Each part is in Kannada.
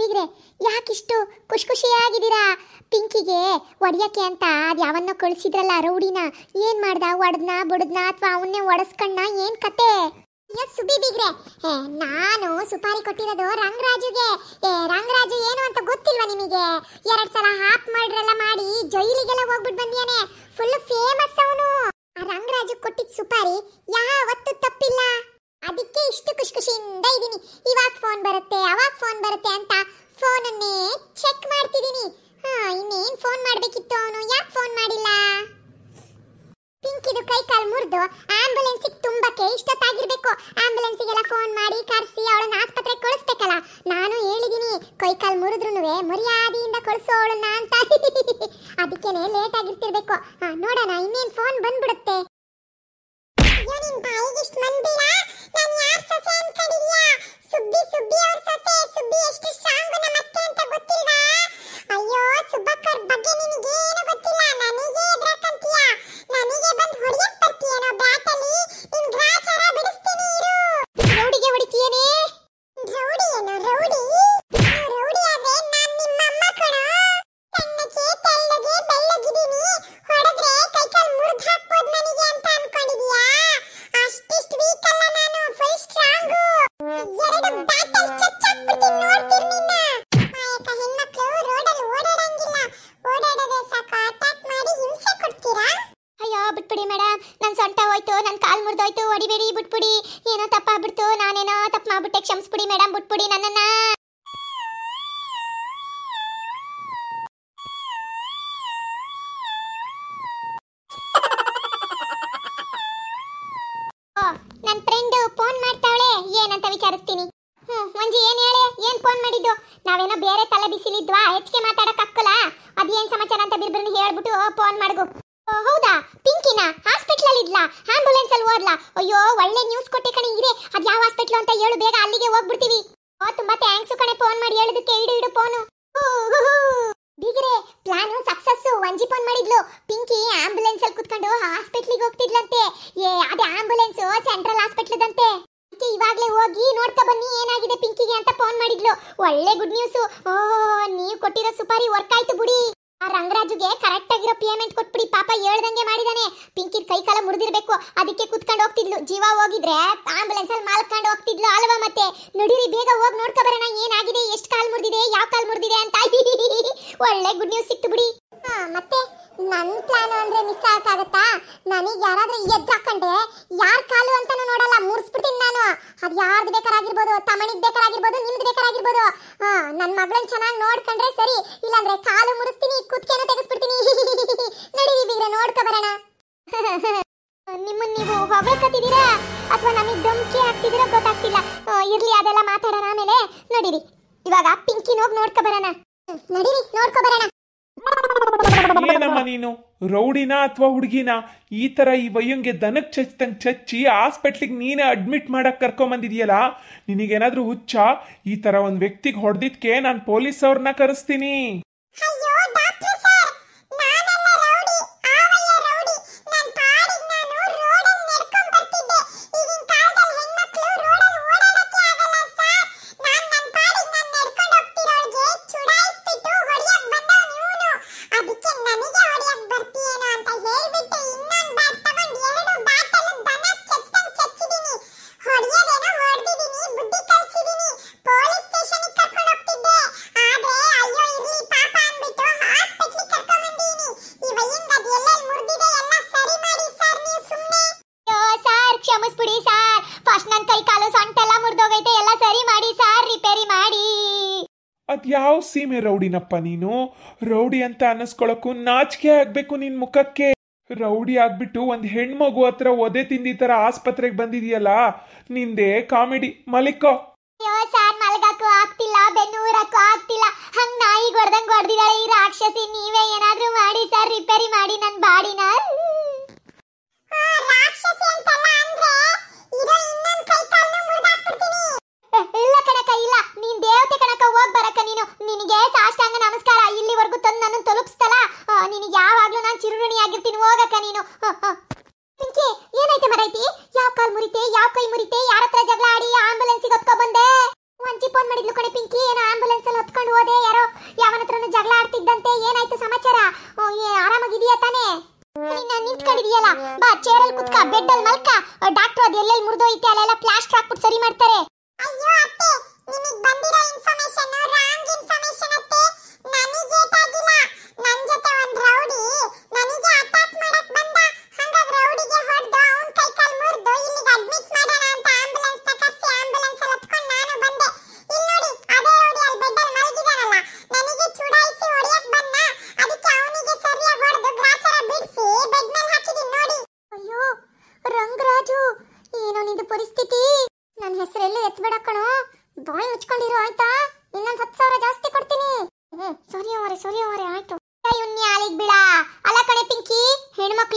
ಬಿಗ್ರೆ ಯಾಕಿಷ್ಟು ಖುಷಿ ಖುಷಿಯಾಗಿದ್ದೀರಾ ಪಿಂಕಿಗೆ ಒಡೆಯಕ್ಕೆ ಅಂತ ಅದು ಯಾವನ್ನೋ ಕಳಿಸಿದ್ರಲ್ಲ ರೌಡಿನ ಏನ್ ಮಾಡ್ದ ಒಡೆದ್ನ ಬುಡದ್ನ ಅಥವಾ ಅವನ್ನೇ ಒಡೆಸ್ಕಣ್ಣ ಏನ್ ಕತೆ ಅಯ್ಯೋ ಸುಬಿ ಬಿಗ್ರೆ ಏ ನಾನು ಸುಪಾರಿ ಕೊಟ್ಟಿರೋದು ರಂಗರಾಜುಗೆ ಏ ರಂಗರಾಜು ಏನು ಅಂತ ಗೊತ್ತಿಲ್ವಾ ನಿಮಗೆ ಎರಡ್ ಸಲ ಹಾಪ್ ಮಾಡ್ರಲ್ಲ ಮಾಡಿ ಜೈಲಿಗೆಲ್ಲ ಹೋಗ್ಬಿಟ್ಟು ಬಂದಿಯಾನೆ ಫುಲ್ ಫೇಮಸ್ ಅವನು ಆ ರಂಗರಾಜು ಕೊಟ್ಟಿದ್ದ ಸುಪಾರಿ ಯಾವತ್ತೂ ತಪ್ಪಿಲ್ಲ ಅದಕ್ಕೆ ಇಷ್ಟು ಖುಷಿ ಖುಷಿಯಿಂದ ಇದ್ದೀನಿ ಇವಾಗ ಫೋನ್ ಬರುತ್ತೆ ಅವಾಗ ಫೋನ್ ಬರುತ್ತೆ ಅಂತ ಫೋನನ್ನೇ ಚೆಕ್ ಮಾಡ್ತಿದ್ದೀನಿ ಹಾ ಇನ್ನೇನ್ ಫೋನ್ ಮಾಡಬೇಕಿತ್ತು ಅವನು ಯಾಕೆ ಫೋನ್ ಮಾಡಿಲ್ಲ ಪಿಂಕಿದು ಕೈ ಕಾಲು ಮುರಿದು ಆಂಬುಲೆನ್ಸಿಗೆ ತುಂಬಕ್ಕೆ ಇಷ್ಟೊತ್ತಾಗಿರ್ಬೇಕು ಆಂಬುಲೆನ್ಸಿಗೆಲ್ಲ ಫೋನ್ ಮಾಡಿ ಕರೆಸಿ ಅವಳನ್ನ ಆಸ್ಪತ್ರೆಗೆ ಕಳಿಸ್ಬೇಕಲ್ಲ ನಾನು ಹೇಳಿದಿನಿ ಕೈ ಕಾಲು ಮುರಿದ್ರೂ ಮರ್ಯಾದೆಯಿಂದ ಕಳಿಸೋಳನ್ನ ಅಂತ ಅದಕ್ಕೇನೆ ಲೇಟ್ ಆಗಿರ್ತಿರ್ಬೇಕು ನೋಡೋಣ ಇನ್ನೇನು ಫೋನ್ ಬಂದ್ಬಿಡುತ್ತೆ ನನ್ನ ಸೊಂಟ ಹೋಯ್ತು ನನ್ನ ಕಾಲು ಮುರಿದೋಯ್ತು ಹೊಡಿಬೇಡಿ ಬಿಟ್ಬಿಡಿ ಏನೋ ತಪ್ಪಾಗ್ಬಿಡ್ತು ನಾನೇನೋ ತಪ್ಪು ಮಾಡ್ಬಿಟ್ಟೆ ಕ್ಷಮಿಸ್ಬಿಡಿ ಮೇಡಮ್ ಬಿಟ್ಬಿಡಿ ನನ್ನನ್ನ ನನ್ನ ಫ್ರೆಂಡ್ ಫೋನ್ ಮಾಡ್ತಾವಳೆ ಏನಂತ ವಿಚಾರಿಸ್ತೀನಿ ಹ್ಮ್ ಮಂಜಿ ಏನ್ ಹೇಳಿ ಏನ್ ಫೋನ್ ಮಾಡಿದ್ದು ನಾವೇನೋ ಬೇರೆ ತಲೆ ಬಿಸಿಲಿದ್ವಾ ಹೆಚ್ಚಿಗೆ ಮಾತಾಡಕ್ ಅಕ್ಕಲ್ಲ ಅದೇನ್ ಸಮಾಚಾರ ಅಂತ ಬಿರ್ಬಿರ್ನ ಹೇಳ್ಬಿಟ್ಟು ಫೋನ್ ಮಾಡ್ಗು ಹೌದಾ ಪಿಂಕಿನಾ ಇಲ್ಲ ಆಂಬ್ಯುಲೆನ್ಸ್ ಅಲ್ಲಿ ಓದ್ಲಾ ಅಯ್ಯೋ ಒಳ್ಳೆ ನ್ಯೂಸ್ ಕೊಟ್ಟೆ ಕಣೆ ಇದೆ ಅದ್ ಯಾವ ಹಾಸ್ಪಿಟ್ಲು ಅಂತ ಹೇಳು ಬೇಗ ಅಲ್ಲಿಗೆ ಹೋಗ್ಬಿಡ್ತೀವಿ ಓ ತುಂಬಾ ಥ್ಯಾಂಕ್ಸ್ ಕಣೆ ಫೋನ್ ಮಾಡಿ ಹೇಳಿದಕ್ಕೆ ಇಡು ಇಡು ಫೋನು ಬಿಗ್ರೆ ಪ್ಲಾನು ಸಕ್ಸಸ್ ಒಂಜಿ ಫೋನ್ ಮಾಡಿದ್ಲು ಪಿಂಕಿ ಆಂಬುಲೆನ್ಸ್ ಅಲ್ಲಿ ಕುತ್ಕೊಂಡು ಹಾಸ್ಪಿಟ್ಲಿಗೆ ಹೋಗ್ತಿದ್ಲಂತೆ ಏ ಅದೇ ಆಂಬ್ಯುಲೆನ್ಸ್ ಸೆಂಟ್ರಲ್ ಹಾಸ್ಪಿಟ್ಲದಂತೆ ಇವಾಗ್ಲೇ ಹೋಗಿ ನೋಡ್ಕೊ ಬನ್ನಿ ಏನಾಗಿದೆ ಪಿಂಕಿಗೆ ಅಂತ ಫೋನ್ ಮಾಡಿದ್ಲು ಒಳ್ಳೆ ಗುಡ್ ನ್ಯೂಸ್ ಓ ನೀವು ಕೊಟ್ಟಿರೋ ಸುಪಾರಿ ವರ್ಕ್ ಆಯ್ತು ಬಿಡಿ ಆ ರಂಗರಾಜುಗೆ ಕರೆಕ್ಟ್ ಆಗಿರೋ ಪೇಮೆಂಟ್ ಕೊಟ್ಬಿಡಿ ಪಾಪ ಹೇಳ್ದಂಗೆ ಮಾಡಿದಾನೆ ಪಿಂಕಿದ್ ಕೈ ಕಾಲ ಮುರಿದಿರ್ಬೇಕು ಅದಕ್ಕೆ ಕುತ್ಕೊಂಡು ಹೋಗ್ತಿದ್ಲು ಜೀವ ಹೋಗಿದ್ರೆ ಆಂಬುಲೆನ್ಸ್ ಅಲ್ಲಿ ಮಾಲ್ಕೊಂಡು ಹೋಗ್ತಿದ್ಲು ಅಲ್ವಾ ಮತ್ತೆ ನುಡಿರಿ ಬೇಗ ಹೋಗಿ ನೋಡ್ಕೊ ಬರೋಣ ಏನಾಗಿದೆ ಎಷ್ಟು ಕಾಲ್ ಮುರಿದಿದೆ ಯಾವ ಕಾಲ್ ಮುರಿದಿದೆ ಅಂತ ಒಳ್ಳೆ ಗುಡ್ ನ್ಯೂಸ್ ಸಿಕ್ತು ಬಿಡಿ ಮತ್ತೆ ನನ್ನ ಪ್ಲಾನ್ ಅಂದ್ರೆ ಮಿಸ್ ಆಗಕ್ಕಾಗತ್ತಾ ನನಗೆ ಯಾರಾದ್ರೂ ಎದ್ದು ಹಾಕೊಂಡೆ ಯಾರ್ ಕಾಲು ಅಂತಾನು ನೋಡಲ್ಲ ಮುರ್ಸ್ಬಿಡ್ತೀನಿ ನಾನು ಅದು ಯಾರ್ದು ಬೇಕಾರಾಗಿರ್ಬೋದು ತಮಣಿಗೆ ಬೇಕಾರಾಗಿರ್ಬೋದು ನಿಮ್ದು ಬೇಕಾರಾಗಿರ್ಬೋದು ನನ್ನ ಮಗಳನ್ನ ಚೆನ್ನಾಗಿ ನೋಡ್ಕೊಂಡ್ರೆ ಸರಿ ನೀನು ರೌಡಿನ ಅಥವಾ ಹುಡುಗಿನ ಈ ತರ ಈ ವಯ್ಯಂಗೆ ದನಕ್ ಚಚ್ಚಂಗ್ ಚಚ್ಚಿ ಹಾಸ್ಪಿಟ್ಲಿಗೆ ನೀನೇ ಅಡ್ಮಿಟ್ ಮಾಡಕ್ ನಿನಗೆ ನಿನಗೇನಾದ್ರೂ ಹುಚ್ಚ ಈ ತರ ಒಂದ್ ವ್ಯಕ್ತಿಗೆ ಹೊಡೆದಿದ್ಕೆ ನಾನು ಪೊಲೀಸ್ ಅವ್ರನ್ನ ಕರೆಸ್ತೀನಿ ಮತ್ತು ಯಾವ ಸೀಮೆ ರೌಡಿನಪ್ಪ ನೀನು ರೌಡಿ ಅಂತ ಅನ್ನಿಸ್ಕೊಳಕ್ಕೂ ನಾಚಿಕೆ ಆಗಬೇಕು ನಿನ್ ಮುಖಕ್ಕೆ ರೌಡಿ ಆಗ್ಬಿಟ್ಟು ಒಂದು ಹೆಣ್ಮಗು ಹತ್ರ ಒದೆ ತಿಂದಿ ಥರ ಆಸ್ಪತ್ರೆಗೆ ಬಂದಿದೀಯಲ್ಲ ನಿಂದೇ ಕಾಮಿಡಿ ಮಲಿಕೋ ಅಯ್ಯೋ ಸಾರ್ ಮಲಗಕ್ಕೂ ಆಗ್ತಿಲ್ಲ ಆಗ್ತಿಲ್ಲ ಹಂಗ್ ನಾಯಿ ಹೊಡೆದಂಗ್ ಈ ರಾಕ್ಷಸಿ ನೀವೇ ಏನಾದ್ರೂ ಮಾಡಿ ಸರ್ ರಿಪೇರಿ ಮಾಡಿ ನನ್ನ ಬಾಡಿನ ರಾಕ್ಷಸಿ ಅಂತಲ್ಲ ಅಂದ್ರೆ ಬೆಡ್ ಮಲ್ಕ ಡಾಕ್ಟರ್ ಅದು ಎಲ್ಲೆಲ್ಲಿ ಮುರಿದೋಯ್ತೆ ಅಲ್ಲೆಲ್ಲ ಪ್ಲಾಸ್ಟರ್ ಹಾಕ್ಬಿಟ್ಟು ಸರಿ ಮಾಡ್ತಾರೆ ಅಯ್ಯೋ ಅತ್ತೆ ನಿಮಗೆ ಬಂದಿರೋ ಇನ್ಫಾರ್ಮೇಷನ್ ರಾಂಗ್ ಇನ್ಫಾರ್ಮೇಷನ್ ಅತ್ತೆ ನನಗೆ ಏಟಾಗಿಲ್ಲ ನನ್ನ ಜೊತೆ ಒಂದು ರೌಡಿ ನನಗೆ ಆಟ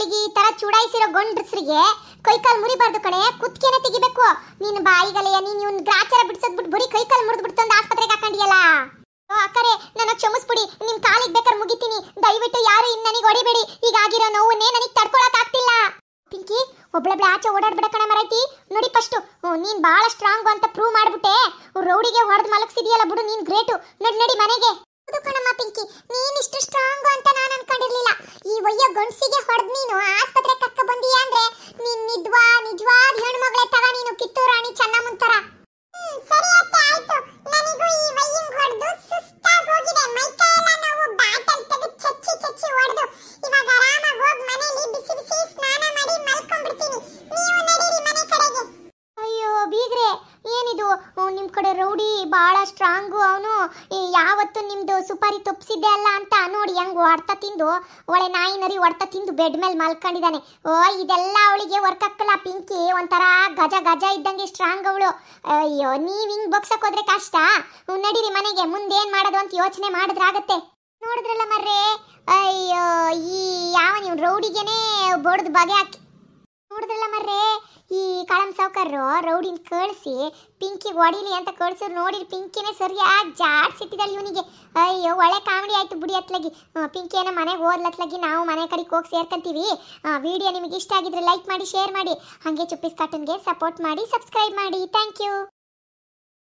ಹುಡುಗಿ ಈ ತರ ಚುಡಾಯಿಸಿರೋ ಗಂಡಸರಿಗೆ ಕೈಕಾಲ್ ಮುರಿಬಾರ್ದು ಕಣೆ ಕುತ್ತಿಗೆನೆ ತೆಗಿಬೇಕು ನೀನು ಬಾಯಿಗಲೆಯ ನೀನು ಇವ್ನ ಗ್ರಾಚಾರ ಬಿಡ್ಸದ್ ಬಿಟ್ಟು ಬರೀ ಕೈಕಾಲ್ ಮುರಿದು ಬಿಡ್ತಂದ ಆಸ್ಪತ್ರೆಗೆ ಹಾಕೊಂಡಿಯಲ್ಲ ಅಕ್ಕರೆ ನನ್ನ ಕ್ಷಮಿಸ್ಬಿಡಿ ನಿಮ್ ಕಾಲಿಗೆ ಬೇಕಾದ್ರೆ ಮುಗಿತೀನಿ ದಯವಿಟ್ಟು ಯಾರು ಇನ್ನು ನನಗೆ ಹೊಡಿಬೇಡಿ ಈಗ ಆಗಿರೋ ನೋವನ್ನೇ ನನಗೆ ತಡ್ಕೊಳಕ್ ಆಗ್ತಿಲ್ಲ ಪಿಂಕಿ ಒಬ್ಳೊಬ್ಳೆ ಆಚೆ ಓಡಾಡ್ಬಿಡ ಕಣೆ ಮರೈತಿ ನೋಡಿ ಫಸ್ಟು ನೀನ್ ಬಹಳ ಸ್ಟ್ರಾಂಗ್ ಅಂತ ಪ್ರೂವ್ ಮಾಡ್ಬಿಟ್ಟೆ ರೌಡಿಗೆ ಹೊಡೆದ್ ಮಲಗಿಸಿದ್ಯಲ್ಲ ಬಿಡು ನೀನ್ ಗ್ರೇಟು ನೋಡಿ ನೋಡಿ ಮನೆಗೆ ಕಣಮ್ಮ ಪಿಂಕಿ ನೀನ್ ಇಷ್ಟು strong consigue jugar Dino hasta ಸುಪಾರಿ ತಪ್ಪಿಸಿದ್ದೆ ಅಲ್ಲ ಅಂತ ನೋಡಿ ಹೆಂಗ್ ಹೊಡ್ತ ತಿಂದು ಒಳ್ಳೆ ನರಿ ಹೊಡ್ತ ತಿಂದು ಬೆಡ್ ಮೇಲೆ ಮಲ್ಕೊಂಡಿದ್ದಾನೆ ಓ ಇದೆಲ್ಲ ಅವಳಿಗೆ ವರ್ಕ್ ಹಾಕಲ್ಲ ಪಿಂಕಿ ಒಂಥರ ಗಜ ಗಜ ಇದ್ದಂಗೆ ಸ್ಟ್ರಾಂಗ್ ಅವಳು ಅಯ್ಯೋ ನೀವ್ ಹಿಂಗ್ ಬಗ್ಸಕ್ ಹೋದ್ರೆ ಕಷ್ಟ ನಡೀರಿ ಮನೆಗೆ ಮುಂದೇನ್ ಮಾಡೋದು ಅಂತ ಯೋಚನೆ ಆಗತ್ತೆ ನೋಡಿದ್ರಲ್ಲ ಮರ್ರೆ ಅಯ್ಯೋ ಈ ಯಾವ ನೀವು ರೌಡಿಗೆನೆ ಬೊಡ್ದು ಬಗೆ ಹಾಕಿ ನೋಡಿದ್ರಲ್ಲ ಮರ್ರೆ ಈ ಕಳಂ ಸೌಕರ್ ರೌಡಿನ ಕಳಿಸಿ ಪಿಂಕಿ ಹೊಡಿಲಿ ಅಂತ ಕಳ್ಸಿದ್ರು ನೋಡಿ ಪಿಂಕಿನೇ ಸರಿಯಾಗಿ ಜಾಡ್ಸಿಟ್ಟಿದ್ದಾಳೆ ಇವನಿಗೆ ಅಯ್ಯೋ ಒಳ್ಳೆ ಕಾಮಿಡಿ ಆಯ್ತು ಬಿಡಿ ಅತ್ಲಾಗಿ ಪಿಂಕಿಯನ್ನ ಮನೆಗೆ ಹೋದ್ಲತ್ಲಾಗಿ ನಾವು ಮನೆ ಕಡೆಗೆ ಹೋಗಿ ಸೇರ್ಕೊಂತೀವಿ ವಿಡಿಯೋ ನಿಮಗೆ ಇಷ್ಟ ಆಗಿದ್ರೆ ಲೈಕ್ ಮಾಡಿ ಶೇರ್ ಮಾಡಿ ಹಾಗೆ ಚುಪ್ಪಿಸ್ ಕಾರ್ಟೂನ್ಗೆ ಸಪೋರ್ಟ್ ಮಾಡಿ ಸಬ್ಸ್ಕ್ರೈಬ್ ಮಾಡಿ ಥ್ಯಾಂಕ್ ಯು